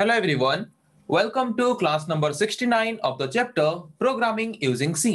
Hello everyone. Welcome to class number 69 of the chapter Programming Using C.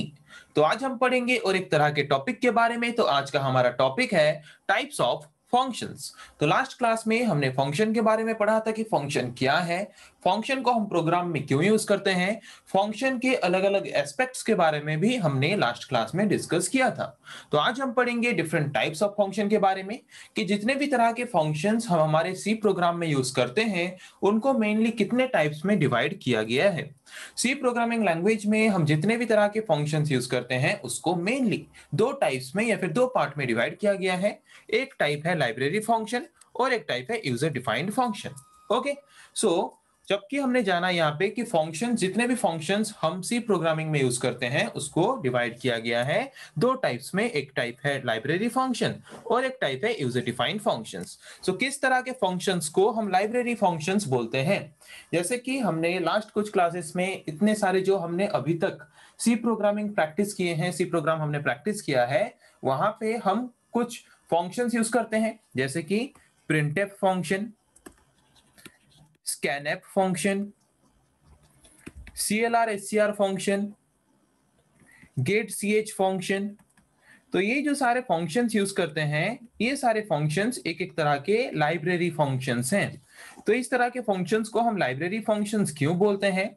तो आज हम पढ़ेंगे और एक तरह के टॉपिक के बारे में तो आज का हमारा टॉपिक है टाइप्स ऑफ फंक्शंस तो लास्ट क्लास में हमने फंक्शन के बारे में पढ़ा था कि फंक्शन क्या है फंक्शन को हम प्रोग्राम में क्यों यूज करते हैं फंक्शन के अलग अलग एस्पेक्ट्स के बारे में भी हमने लास्ट क्लास में डिस्कस किया था तो आज हम पढ़ेंगे डिफरेंट टाइप्स ऑफ फंक्शन के बारे में कि जितने भी तरह के फंक्शंस हम हमारे सी प्रोग्राम में यूज करते हैं उनको मेनली कितने टाइप्स में डिवाइड किया गया है सी प्रोग्रामिंग लैंग्वेज में हम जितने भी तरह के फंक्शन यूज करते हैं उसको मेनली दो टाइप्स में या फिर दो पार्ट में डिवाइड किया गया है एक टाइप है है लाइब्रेरी फंक्शन और एक टाइप है user defined function okay so जबकि हमने जाना यहाँ पे कि फंक्शन जितने भी फंक्शन हम सी प्रोग्रामिंग में यूज करते हैं उसको डिवाइड किया गया है दो टाइप्स में एक टाइप है लाइब्रेरी फंक्शन और एक टाइप है यूजर डिफाइंड फंक्शन सो किस तरह के फंक्शन को हम लाइब्रेरी फंक्शन बोलते हैं जैसे कि हमने लास्ट कुछ क्लासेस में इतने सारे जो हमने अभी तक सी प्रोग्रामिंग प्रैक्टिस किए हैं सी प्रोग्राम हमने प्रैक्टिस किया है वहां पे हम कुछ फंक्शंस यूज करते हैं जैसे कि print f function scan f function C L R S C R function get C H function तो ये जो सारे फंक्शंस यूज करते हैं ये सारे फंक्शंस एक एक तरह के लाइब्रेरी फंक्शंस हैं तो इस तरह के फंक्शंस को हम लाइब्रेरी फंक्शंस क्यों बोलते हैं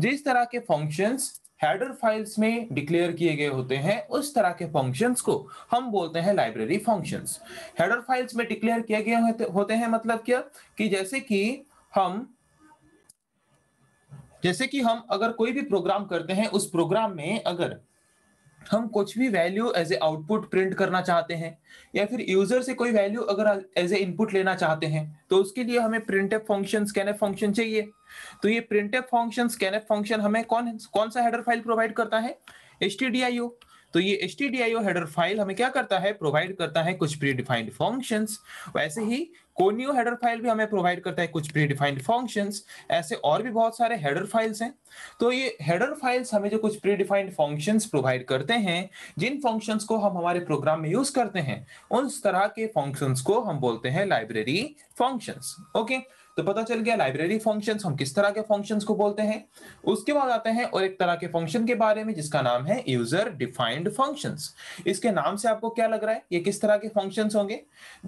जिस तरह के फंक्शंस हेडर फाइल्स में डिक्लेयर किए गए होते हैं उस तरह के फंक्शंस को हम बोलते हैं लाइब्रेरी फंक्शंस हेडर फाइल्स में डिक्लेयर किए गए होते हैं मतलब क्या कि जैसे कि हम जैसे कि हम अगर कोई भी प्रोग्राम करते हैं उस प्रोग्राम में अगर हम कुछ भी value as a output print करना चाहते हैं या फिर यूजर से कोई वैल्यू अगर एज ए इनपुट लेना चाहते हैं तो उसके लिए हमें print f function f function चाहिए तो ये print f function f function हमें कौन कौन सा हेडर फाइल प्रोवाइड करता है H T D I O तो ये H T D I O header file हमें क्या करता है प्रोवाइड करता है कुछ प्री डिफाइंड फंक्शन वैसे ही कोनियो हेडर फाइल भी हमें प्रोवाइड करता है कुछ प्री डिफाइंड फंक्शन ऐसे और भी बहुत सारे हेडर फाइल्स हैं तो ये हेडर फाइल्स हमें जो कुछ प्री डिफाइंड फंक्शन प्रोवाइड करते हैं जिन फंक्शन को हम हमारे प्रोग्राम में यूज करते हैं उस तरह के फंक्शन को हम बोलते हैं लाइब्रेरी फंक्शन ओके okay? तो पता चल गया लाइब्रेरी फंक्शंस हम किस तरह के फंक्शंस को बोलते हैं उसके बाद आते हैं और एक तरह के फंक्शन के बारे में जिसका नाम है यूजर डिफाइंड फंक्शंस इसके नाम से आपको क्या लग रहा है ये किस तरह के फंक्शन होंगे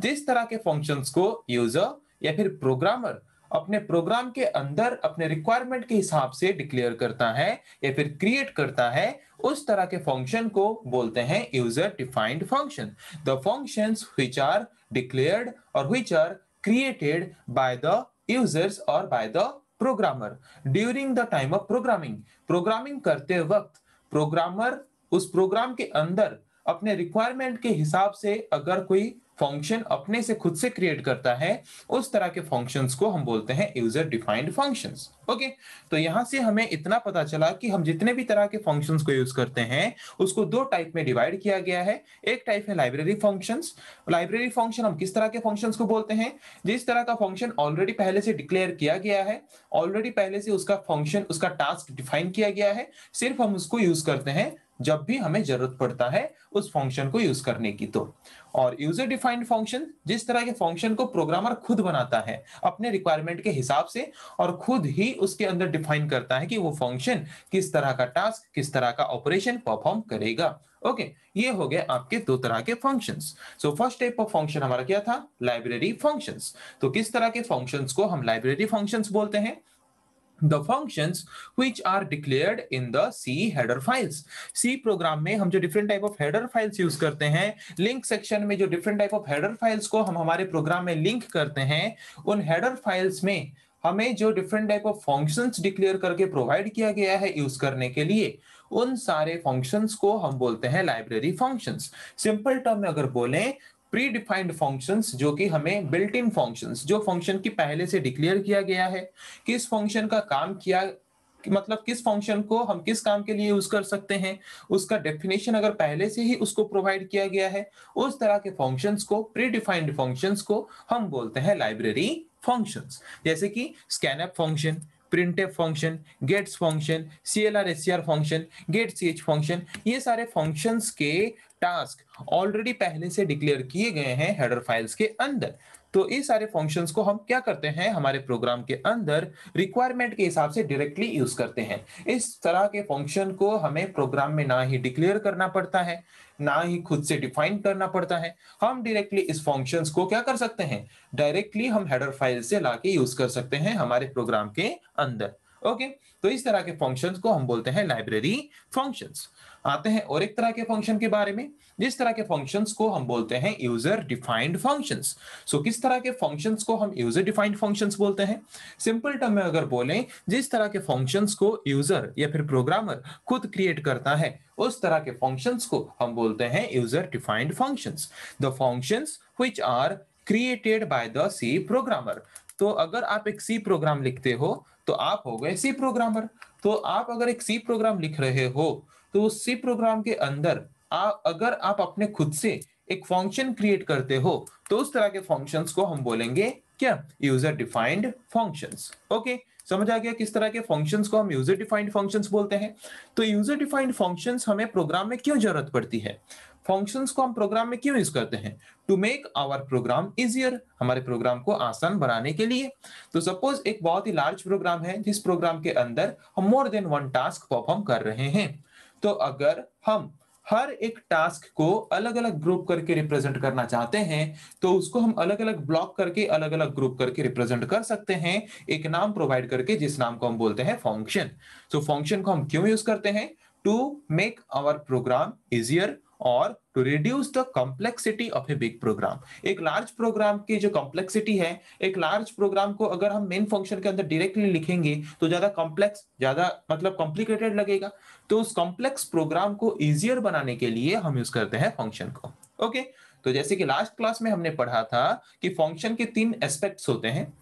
जिस तरह के फंक्शन को यूजर या फिर प्रोग्रामर अपने प्रोग्राम के अंदर अपने रिक्वायरमेंट के हिसाब से डिक्लेयर करता है या फिर क्रिएट करता है उस तरह के फंक्शन को बोलते हैं user defined function the functions which are declared और which are created by the users or by the programmer during the time of programming programming करते वक्त programmer उस program के अंदर अपने requirement के हिसाब से अगर कोई फंक्शन अपने से खुद से क्रिएट करता है उस तरह के फंक्शंस को हम बोलते हैं यूजर डिफाइंड फंक्शंस ओके तो यहां से हमें इतना पता चला कि हम जितने भी तरह के फंक्शंस को यूज करते हैं उसको दो टाइप में डिवाइड किया गया है एक टाइप है लाइब्रेरी फंक्शंस लाइब्रेरी फंक्शन हम किस तरह के फंक्शंस को बोलते हैं जिस तरह का फंक्शन ऑलरेडी पहले से डिक्लेयर किया गया है ऑलरेडी पहले से उसका फंक्शन उसका टास्क डिफाइन किया गया है सिर्फ हम उसको यूज करते हैं जब भी हमें जरूरत पड़ता है उस फंक्शन को यूज करने की तो और यूजर डिफाइंड फंक्शन जिस तरह के फंक्शन को प्रोग्रामर खुद बनाता है अपने रिक्वायरमेंट के हिसाब से और खुद ही उसके अंदर डिफाइन करता है कि वो फंक्शन किस तरह का टास्क किस तरह का ऑपरेशन परफॉर्म करेगा ओके okay, ये हो गए आपके दो तरह के functions so first type of function हमारा क्या था लाइब्रेरी फंक्शंस तो किस तरह के फंक्शंस को हम लाइब्रेरी फंक्शंस बोलते हैं the functions which are declared in the C header files. C program में हम जो different type of header files use करते हैं लिंक section में जो different type of header files को हम हमारे program में link करते हैं उन हेडर फाइल्स में हमें जो different type of functions declare करके प्रोवाइड किया गया है यूज करने के लिए उन सारे functions को हम बोलते हैं लाइब्रेरी functions. सिंपल टर्म में अगर बोलें प्री डिफाइंड फंक्शंस जो कि हमें बिल्ट इन फंक्शंस जो फंक्शन की पहले से डिक्लेयर किया गया है किस फंक्शन का काम किया कि मतलब किस फंक्शन को हम किस काम के लिए यूज कर सकते हैं उसका डेफिनेशन अगर पहले से ही उसको प्रोवाइड किया गया है उस तरह के फंक्शंस को प्री डिफाइंड फंक्शंस को हम बोलते हैं लाइब्रेरी फंक्शंस जैसे कि scanf function printf function gets function C L R S C R function get C H function ये सारे फंक्शंस के टास्क ऑलरेडी पहले से डिक्लेयर किए गए हैं हेडर फाइल्स के अंदर तो ये सारे फंक्शंस को हम क्या करते हैं हमारे प्रोग्राम के अंदर रिक्वायरमेंट के हिसाब से डायरेक्टली यूज करते हैं इस तरह के फंक्शन को हमें प्रोग्राम में ना ही डिक्लेयर करना पड़ता है ना ही खुद से डिफाइन करना पड़ता है हम डायरेक्टली इस फंक्शंस को क्या कर सकते हैं डायरेक्टली हम हेडर फाइल से लाके यूज कर सकते हैं हमारे प्रोग्राम के अंदर ओके तो इस तरह के फंक्शन को हम बोलते हैं लाइब्रेरी फंक्शन आते हैं और एक तरह के फंक्शन के बारे में जिस तरह के फंक्शन को हम बोलते हैं यूजर डिफाइंड फंक्शन सो किस तरह के फंक्शन को हम यूजर डिफाइंड फंक्शन बोलते हैं सिंपल टर्म में अगर बोलें जिस तरह के फंक्शन को यूजर या फिर प्रोग्रामर खुद क्रिएट करता है उस तरह के फंक्शन को हम बोलते हैं user defined function the function which are created by the C programmer तो अगर आप एक सी प्रोग्राम लिखते हो तो आप हो गए सी प्रोग्रामर तो आप अगर एक सी प्रोग्राम लिख रहे हो तो उस सी प्रोग्राम के अंदर आ, अगर आप अपने खुद से एक फंक्शन क्रिएट करते हो तो उस तरह के फंक्शंस को हम बोलेंगे क्या यूजर डिफाइंड फंक्शंस ओके समझ आ गया किस तरह के फंक्शंस को हम यूजर डिफाइंड फंक्शंस बोलते हैं तो यूजर डिफाइंड फंक्शंस हमें प्रोग्राम में क्यों जरूरत पड़ती है फंक्शंस को हम प्रोग्राम में क्यों यूज करते हैं to make our program easier हमारे प्रोग्राम को आसान बनाने के लिए तो सपोज एक बहुत ही लार्ज प्रोग्राम है जिस प्रोग्राम के अंदर हम more than one task perform कर रहे हैं तो अगर हम हर एक टास्क को अलग अलग ग्रुप करके रिप्रेजेंट करना चाहते हैं तो उसको हम अलग अलग ब्लॉक करके अलग अलग ग्रुप करके रिप्रेजेंट कर सकते हैं एक नाम प्रोवाइड करके जिस नाम को हम बोलते हैं फंक्शन सो फंक्शन को हम क्यों यूज करते हैं to make our program easier और to reduce the complexity of a big program एक लार्ज प्रोग्राम की जो कॉम्प्लेक्सिटी है एक लार्ज प्रोग्राम को अगर हम मेन फंक्शन के अंदर डायरेक्टली लिखेंगे तो ज्यादा कॉम्प्लेक्स ज्यादा मतलब कॉम्प्लिकेटेड लगेगा तो उस कॉम्प्लेक्स प्रोग्राम को इजियर बनाने के लिए हम यूज करते हैं फंक्शन को ओके तो जैसे कि लास्ट क्लास में हमने पढ़ा था कि फंक्शन के तीन एस्पेक्ट होते हैं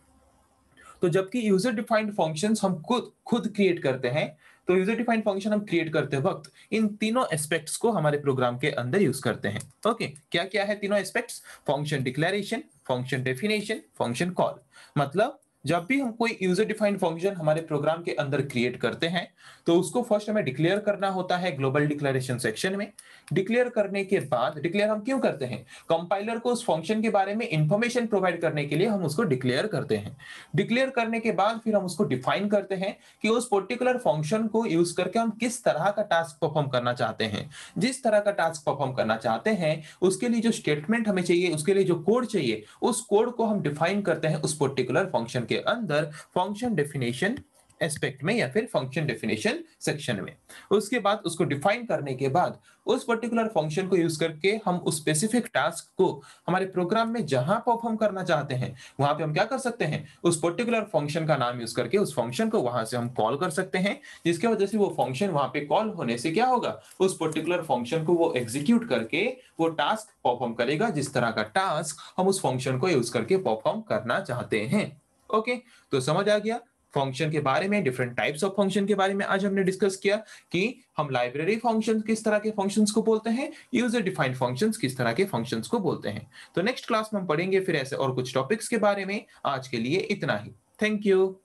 तो जबकि यूजर डिफाइंड फंक्शंस हम खुद खुद क्रिएट करते हैं तो यूजर डिफाइंड फंक्शन हम क्रिएट करते वक्त इन तीनों एस्पेक्ट्स को हमारे प्रोग्राम के अंदर यूज करते हैं ओके okay, क्या क्या है तीनों aspects function declaration function definition function call मतलब जब भी हम कोई यूजर डिफाइंड फंक्शन हमारे प्रोग्राम के अंदर क्रिएट करते हैं तो उसको फर्स्ट हमें डिक्लेयर करना होता है ग्लोबल डिक्लेरेशन सेक्शन में डिक्लेयर करने के बाद डिक्लेयर हम क्यों करते हैं कंपाइलर को उस फंक्शन के बारे में इंफॉर्मेशन प्रोवाइड करने के लिए हम उसको डिक्लेयर करते हैं डिक्लेयर करने के बाद फिर हम उसको डिफाइन करते हैं कि उस पर्टिकुलर फंक्शन को यूज करके हम किस तरह का टास्क परफॉर्म करना चाहते हैं जिस तरह का टास्क परफॉर्म करना चाहते हैं उसके लिए जो स्टेटमेंट हमें चाहिए उसके लिए जो कोड चाहिए उस कोड को हम डिफाइन करते हैं उस पर्टिकुलर फंक्शन के के अंदर फंक्शन डेफिनेशन एस्पेक्ट में या फिर फंक्शन डेफिनेशन सेक्शन में उसके बाद उसको डिफाइन करने के बाद उस पर्टिकुलर फंक्शन को यूज करके हम उस स्पेसिफिक टास्क को हमारे प्रोग्राम में जहां परफॉर्म करना चाहते हैं वहां पे हम क्या कर सकते हैं उस पर्टिकुलर फंक्शन का नाम यूज करके उस फंक्शन को वहां से हम कॉल कर सकते हैं जिसके वजह से वो फंक्शन वहां पे कॉल होने से क्या होगा उस पर्टिकुलर फंक्शन को वो एग्जीक्यूट करके वो टास्क परफॉर्म करेगा जिस तरह का टास्क हम उस फंक्शन को यूज करके परफॉर्म करना चाहते हैं ओके तो समझ आ गया फंक्शन के बारे में डिफरेंट टाइप्स ऑफ फंक्शन के बारे में आज हमने डिस्कस किया कि हम लाइब्रेरी फंक्शन किस तरह के फंक्शंस को बोलते हैं यूजर डिफाइंड फंक्शंस किस तरह के फंक्शंस को बोलते हैं तो नेक्स्ट क्लास में हम पढ़ेंगे फिर ऐसे और कुछ टॉपिक्स के बारे में आज के लिए इतना ही थैंक यू